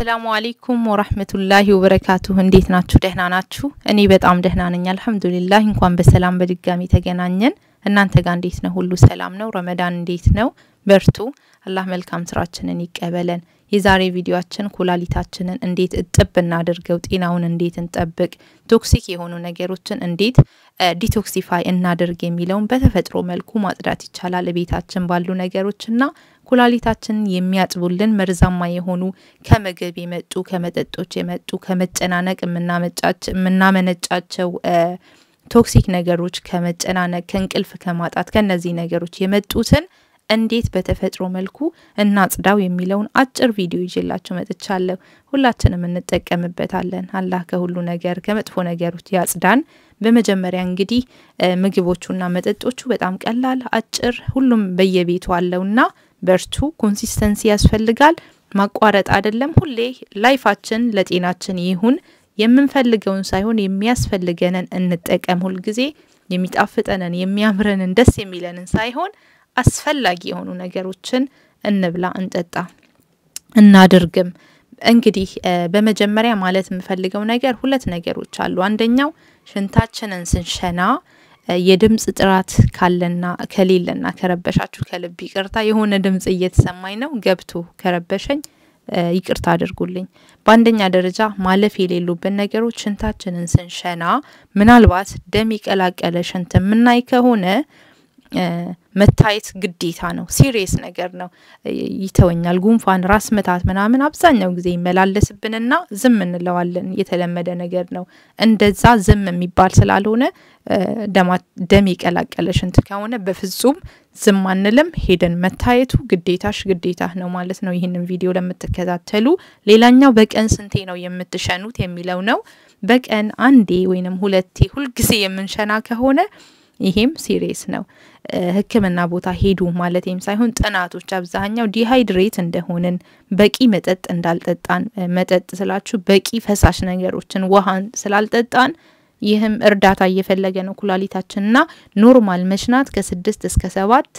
አሰላሙ አሌይኩም ወራህመቱላሂ ወበረካቱሁ። እንዴት ናችሁ? ደህና ናችሁ? እኔ በጣም ደህና ነኝ አልሐምዱሊላህ። እንኳን በሰላም በድጋሚ ተገናኘን። እናንተ ጋር እንዴት ነው? ሁሉ ሰላም ነው? ረመዳን እንዴት ነው? በርቱ። አላህ መልካም ስራችንን ይቀበለን። የዛሬ ቪዲዮአችን ኩላሊታችንን እንዴት እጥብ እናድርገው፣ ጤናውን እንዴት እንጠብቅ፣ ቶክሲክ የሆኑ ነገሮችን እንዴት ዲቶክሲፋይ እናድርግ የሚለውን በተፈጥሮ መልኩ ማጽዳት ይቻላል። ቤታችን ባሉ ነገሮችና ኩላሊታችንን የሚያጥቡልን መርዛማ የሆኑ ከምግብ የመጡ ከመጠጦች የመጡ ከመጨናነቅ የምናመነጫቸው ቶክሲክ ነገሮች ከመጨናነቅ ከእንቅልፍ ከማጣት ከነዚህ ነገሮች የመጡትን እንዴት በተፈጥሮ መልኩ እናጽዳው የሚለውን አጭር ቪዲዮ ይዤላችሁ መጥቻለሁ። ሁላችንም እንጠቀምበታለን። አላህ ከሁሉ ነገር ከመጥፎ ነገሮች ያጽዳን። በመጀመሪያ እንግዲህ ምግቦቹና መጠጦቹ በጣም ቀላል፣ አጭር፣ ሁሉም በየቤቱ አለውና በርቱ። ኮንሲስተንሲ ያስፈልጋል። ማቋረጥ አይደለም። ሁሌ ላይፋችን ለጤናችን ይሁን የምንፈልገውን ሳይሆን የሚያስፈልገንን እንጠቀም። ሁልጊዜ የሚጣፍጠንን የሚያምረንን ደስ የሚለንን ሳይሆን አስፈላጊ የሆኑ ነገሮችን እንብላ፣ እንጠጣ፣ እናድርግም። እንግዲህ በመጀመሪያ ማለት የምፈልገው ነገር ሁለት ነገሮች አሉ። አንደኛው ሽንታችንን ስንሸና የድምፅ ጥራት ካለና ከሌለና ከረበሻችሁ ከልብ ይቅርታ። የሆነ ድምፅ እየተሰማኝ ነው ገብቶ ከረበሸኝ ይቅርታ አድርጉልኝ። በአንደኛ ደረጃ ማለፍ የሌሉብን ነገሮች ሽንታችንን ስንሸና ምናልባት ደም የቀላቀለ ሽንት የምናይ ከሆነ መታየት ግዴታ ነው። ሲሪየስ ነገር ነው። ይተወኛል። ጉንፋን፣ ራስ ምታት ምናምን አብዛኛው ጊዜ ይመላለስብንና ዝም እንለዋለን። የተለመደ ነገር ነው። እንደዛ ዝም የሚባል ስላልሆነ ደም የቀላቀለ ሽንት ከሆነ በፍጹም ዝም አንልም። ሄደን መታየቱ ግዴታሽ ግዴታ ነው ማለት ነው። ይህንን ቪዲዮ ለምትከታተሉ። ሌላኛው በቀን ስንቴ ነው የምትሸኑት የሚለው ነው። በቀን አንዴ ወይንም ሁለቴ ሁልጊዜ የምንሸና ከሆነ ይሄም ሲሪየስ ነው። ህክምና ቦታ ሄዱ ማለትም ሳይሆን ጥናቶች አብዛኛው ዲሃይድሬት እንደሆንን በቂ መጠጥ እንዳልጠጣን፣ መጠጥ ስላችሁ በቂ ፈሳሽ ነገሮችን ውሃን ስላልጠጣን ይህም እርዳታ እየፈለገ ነው ኩላሊታችንና ኖርማል መሽናት ከስድስት እስከ ሰባት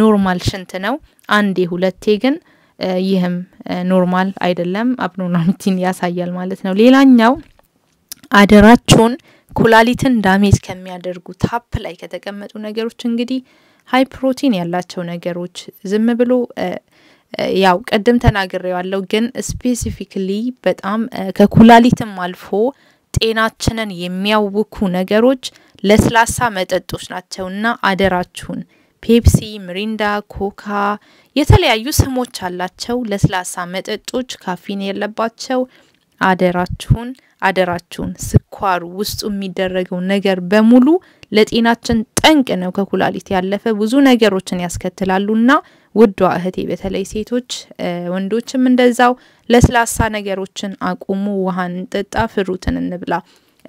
ኖርማል ሽንት ነው። አንዴ ሁለቴ ግን ይህም ኖርማል አይደለም፣ አብኖርማሊቲን ያሳያል ማለት ነው። ሌላኛው አደራችሁን ኩላሊትን ዳሜጅ ከሚያደርጉ ታፕ ላይ ከተቀመጡ ነገሮች እንግዲህ ሀይ ፕሮቲን ያላቸው ነገሮች ዝም ብሎ ያው ቅድም ተናግሬዋለሁ፣ ግን ስፔሲፊክሊ በጣም ከኩላሊትም አልፎ ጤናችንን የሚያውኩ ነገሮች ለስላሳ መጠጦች ናቸውና አደራችሁን። ፔፕሲ፣ ምሪንዳ፣ ኮካ የተለያዩ ስሞች አላቸው። ለስላሳ መጠጦች ካፊን የለባቸው አደራችሁን አደራችሁን ስኳሩ ውስጡ የሚደረገው ነገር በሙሉ ለጤናችን ጠንቅ ነው። ከኩላሊት ያለፈ ብዙ ነገሮችን ያስከትላሉና ውዷ እህቴ፣ በተለይ ሴቶች፣ ወንዶችም እንደዛው ለስላሳ ነገሮችን አቁሙ። ውሃን እንጠጣ፣ ፍሩትን እንብላ።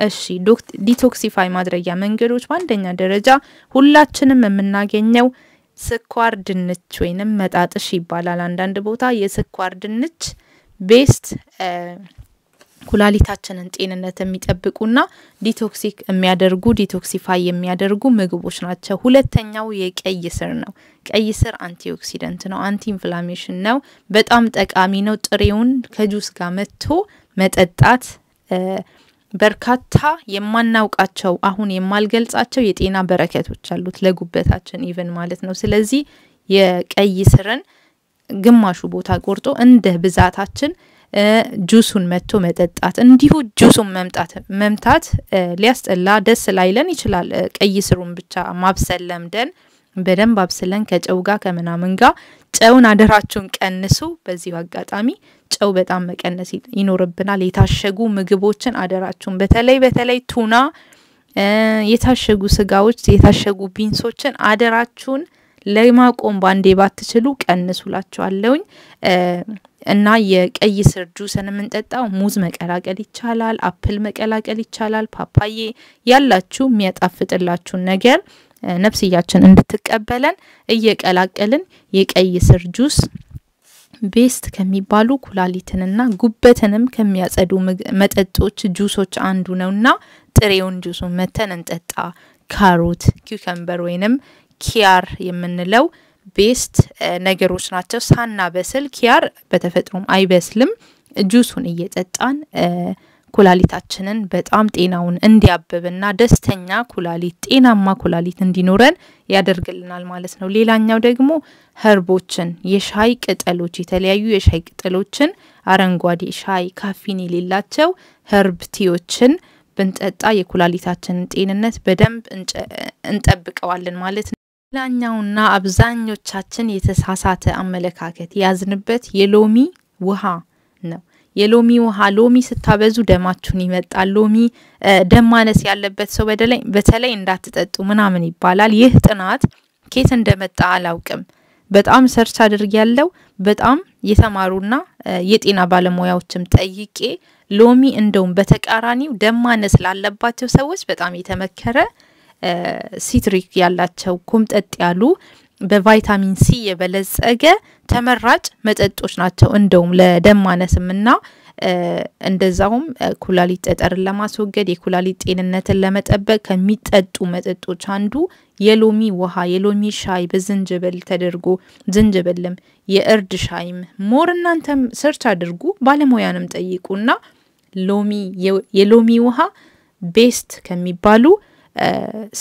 እሺ ዲቶክሲፋይ ማድረጊያ መንገዶች በአንደኛ ደረጃ ሁላችንም የምናገኘው ስኳር ድንች ወይንም መጣጥሽ ይባላል። አንዳንድ ቦታ የስኳር ድንች ቤስት ኩላሊታችንን ጤንነት የሚጠብቁና ዲቶክሲክ የሚያደርጉ ዲቶክሲፋይ የሚያደርጉ ምግቦች ናቸው። ሁለተኛው የቀይ ስር ነው። ቀይ ስር አንቲ ኦክሲደንት ነው፣ አንቲ ኢንፍላሜሽን ነው። በጣም ጠቃሚ ነው። ጥሬውን ከጁስ ጋር መጥቶ መጠጣት በርካታ የማናውቃቸው አሁን የማልገልጻቸው የጤና በረከቶች አሉት ለጉበታችን ኢቨን ማለት ነው። ስለዚህ የቀይ ስርን ግማሹ ቦታ ቆርጦ እንደ ብዛታችን ጁሱን መጥቶ መጠጣት እንዲሁ ጁሱን መምጣት መምታት ሊያስጠላ ደስ ላይለን ይችላል። ቀይ ስሩን ብቻ ማብሰል ለምደን በደንብ አብስለን ከጨው ጋር ከምናምን ጋር ጨውን አደራችሁን ቀንሱ። በዚሁ አጋጣሚ ጨው በጣም መቀነስ ይኖርብናል። የታሸጉ ምግቦችን አደራችሁን በተለይ በተለይ ቱና፣ የታሸጉ ስጋዎች፣ የታሸጉ ቢንሶችን አደራችሁን ለማቆም ባንዴ ባትችሉ ቀንሱላችኋለውኝ። እና የቀይ ስር ጁስን የምንጠጣው ሙዝ መቀላቀል ይቻላል፣ አፕል መቀላቀል ይቻላል፣ ፓፓዬ ያላችሁ የሚያጣፍጥላችሁን ነገር ነፍስያችን እንድትቀበለን እየቀላቀልን የቀይ ስር ጁስ ቤስት ከሚባሉ ኩላሊትንና ጉበትንም ከሚያጸዱ መጠጦች ጁሶች አንዱ ነውና ጥሬውን ጁሱን መተን እንጠጣ። ካሮት፣ ኪውከምበር ወይንም ኪያር የምንለው ቤስት ነገሮች ናቸው። ሳና በስል ኪያር በተፈጥሮም አይበስልም። ጁሱን እየጠጣን ኩላሊታችንን በጣም ጤናውን እንዲያብብና ደስተኛ ኩላሊት ጤናማ ኩላሊት እንዲኖረን ያደርግልናል ማለት ነው። ሌላኛው ደግሞ ኸርቦችን የሻይ ቅጠሎች የተለያዩ የሻይ ቅጠሎችን አረንጓዴ ሻይ ካፊን የሌላቸው ኸርብ ቲዎችን ብንጠጣ የኩላሊታችንን ጤንነት በደንብ እንጠብቀዋለን ማለት ነው። ሌላኛውና አብዛኞቻችን የተሳሳተ አመለካከት ያዝንበት የሎሚ ውሃ ነው። የሎሚ ውሃ ሎሚ ስታበዙ ደማችሁን ይመጣል። ሎሚ ደም ማነስ ያለበት ሰው በተለይ እንዳትጠጡ ምናምን ይባላል። ይህ ጥናት ኬት እንደመጣ አላውቅም። በጣም ሰርች አድርግ ያለው በጣም የተማሩና የጤና ባለሙያዎችም ጠይቄ ሎሚ እንደውም በተቃራኒው ደም ማነስ ላለባቸው ሰዎች በጣም የተመከረ ሲትሪክ ያላቸው ኮምጠጥ ያሉ በቫይታሚን ሲ የበለጸገ ተመራጭ መጠጦች ናቸው። እንደውም ለደም ማነስም እና እንደዛውም ኩላሊት ጠጠርን ለማስወገድ የኩላሊት ጤንነትን ለመጠበቅ ከሚጠጡ መጠጦች አንዱ የሎሚ ውሃ፣ የሎሚ ሻይ በዝንጅብል ተደርጎ ዝንጅብልም የእርድ ሻይም ሞር እናንተም ሰርች አድርጉ፣ ባለሙያንም ጠይቁና ሎሚ የሎሚ ውሃ ቤስት ከሚባሉ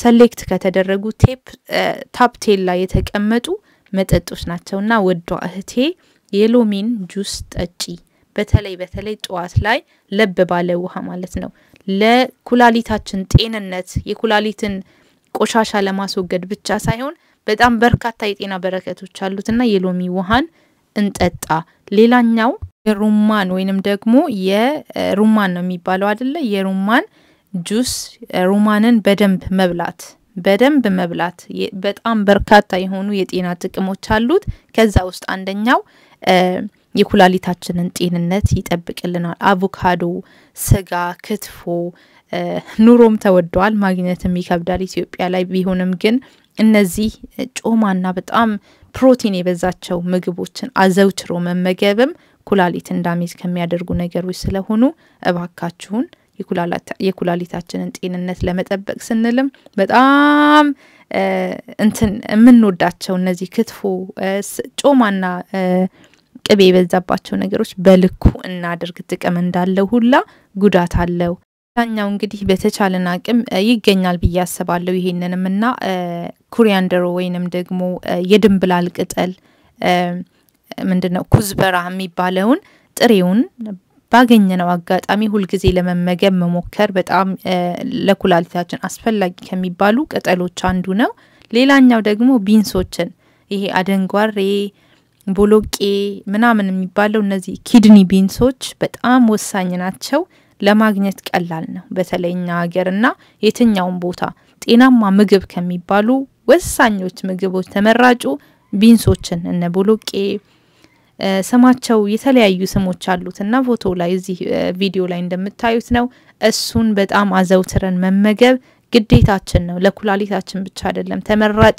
ሰሌክት ከተደረጉ ቴፕ ታፕቴል ላይ የተቀመጡ መጠጦች ናቸው እና ወዷ እህቴ የሎሚን ጁስ ጠጪ። በተለይ በተለይ ጠዋት ላይ ለብ ባለ ውሃ ማለት ነው። ለኩላሊታችን ጤንነት የኩላሊትን ቆሻሻ ለማስወገድ ብቻ ሳይሆን በጣም በርካታ የጤና በረከቶች አሉትና የሎሚ ውሃን እንጠጣ። ሌላኛው የሩማን ወይንም ደግሞ የሩማን ነው የሚባለው አደለ የሩማን ጁስ ሩማንን በደንብ መብላት በደንብ መብላት በጣም በርካታ የሆኑ የጤና ጥቅሞች አሉት። ከዛ ውስጥ አንደኛው የኩላሊታችንን ጤንነት ይጠብቅልናል። አቮካዶ፣ ስጋ፣ ክትፎ ኑሮም ተወደዋል፣ ማግኘትም ይከብዳል ኢትዮጵያ ላይ ቢሆንም ግን እነዚህ ጮማና በጣም ፕሮቲን የበዛቸው ምግቦችን አዘውትሮ መመገብም ኩላሊት እንዳሜዝ ከሚያደርጉ ነገሮች ስለሆኑ እባካችሁን የኩላሊታችንን ጤንነት ለመጠበቅ ስንልም በጣም እንትን የምንወዳቸው እነዚህ ክትፎ፣ ጮማና ቅቤ የበዛባቸው ነገሮች በልኩ እናድርግ። ጥቅም እንዳለው ሁላ ጉዳት አለው። ኛው እንግዲህ በተቻለን አቅም ይገኛል ብዬ አስባለሁ። ይሄንንም እና ኩሪያንደሮ ወይንም ደግሞ የድንብላል ቅጠል ምንድነው ኩዝበራ የሚባለውን ጥሬውን ባገኘነው አጋጣሚ ሁልጊዜ ለመመገብ መሞከር በጣም ለኩላሊታችን አስፈላጊ ከሚባሉ ቅጠሎች አንዱ ነው። ሌላኛው ደግሞ ቢንሶችን ይሄ አደንጓሬ፣ ቦሎቄ ምናምን የሚባለው እነዚህ ኪድኒ ቢንሶች በጣም ወሳኝ ናቸው። ለማግኘት ቀላል ነው። በተለይኛ ሀገር ሀገርና የትኛውን ቦታ ጤናማ ምግብ ከሚባሉ ወሳኞች ምግቦች ተመራጩ ቢንሶችን እነ ቦሎቄ ስማቸው የተለያዩ ስሞች አሉት እና ፎቶ ላይ እዚህ ቪዲዮ ላይ እንደምታዩት ነው። እሱን በጣም አዘውትረን መመገብ ግዴታችን ነው። ለኩላሊታችን ብቻ አይደለም። ተመራጭ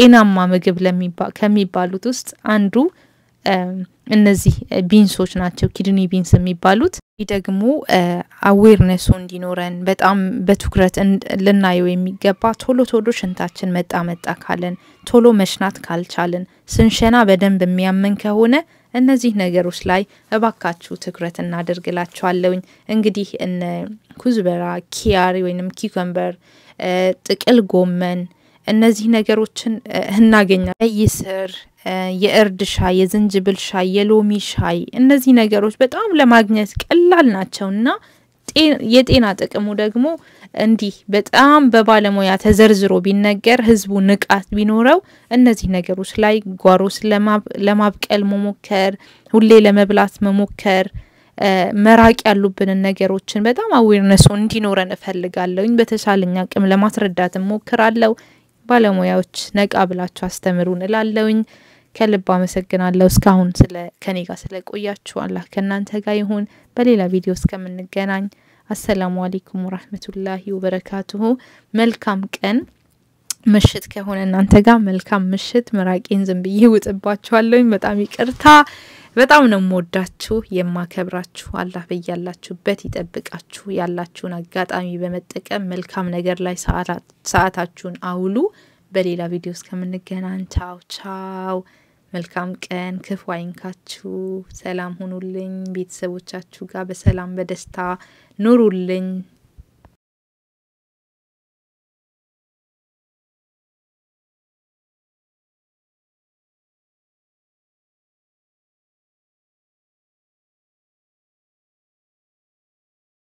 ጤናማ ምግብ ከሚባሉት ውስጥ አንዱ እነዚህ ቢንሶች ናቸው፣ ኪድኒ ቢንስ የሚባሉት። ይህ ደግሞ አዌርነሱ እንዲኖረን በጣም በትኩረት ልናየው የሚገባ ቶሎ ቶሎ ሽንታችን መጣ መጣ ካለን፣ ቶሎ መሽናት ካልቻልን፣ ስንሸና በደንብ የሚያመን ከሆነ እነዚህ ነገሮች ላይ እባካችሁ ትኩረት እናደርግላችኋለውኝ። እንግዲህ እነ ኩዝበራ፣ ኪያሪ ወይንም ኪኮምበር፣ ጥቅል ጎመን እነዚህ ነገሮችን እናገኛለን። ቀይ የእርድ ሻይ፣ የዝንጅብል ሻይ፣ የሎሚ ሻይ እነዚህ ነገሮች በጣም ለማግኘት ቀላል ናቸው እና የጤና ጥቅሙ ደግሞ እንዲህ በጣም በባለሙያ ተዘርዝሮ ቢነገር ህዝቡ ንቃት ቢኖረው እነዚህ ነገሮች ላይ ጓሮስ ለማብቀል መሞከር፣ ሁሌ ለመብላት መሞከር መራቅ ያሉብንን ነገሮችን በጣም አዌርነሱ እንዲኖረን እፈልጋለሁኝ። በተሻለኝ አቅም ለማስረዳት ሞክራለው ባለሙያዎች ነቃ ብላችሁ አስተምሩን እላለሁኝ። ከልብ አመሰግናለሁ እስካሁን ስለ ከኔ ጋር ስለቆያችሁ። አላህ ከእናንተ ጋር ይሁን። በሌላ ቪዲዮ እስከምንገናኝ አሰላሙ አሌይኩም ወራህመቱላሂ ወበረካቱሁ። መልካም ቀን ምሽት ከሆነ እናንተ ጋር መልካም ምሽት። ምራቄን ዝም ብዬ ውጥባችኋለሁኝ። በጣም ይቅርታ። በጣም ነው የምወዳችሁ የማከብራችሁ። አላህ በያላችሁበት ይጠብቃችሁ። ያላችሁን አጋጣሚ በመጠቀም መልካም ነገር ላይ ሰዓታችሁን አውሉ። በሌላ ቪዲዮ እስከምንገናኝ ቻው ቻው። መልካም ቀን፣ ክፉ አይንካችሁ፣ ሰላም ሁኑልኝ፣ ቤተሰቦቻችሁ ጋር በሰላም በደስታ ኑሩልኝ።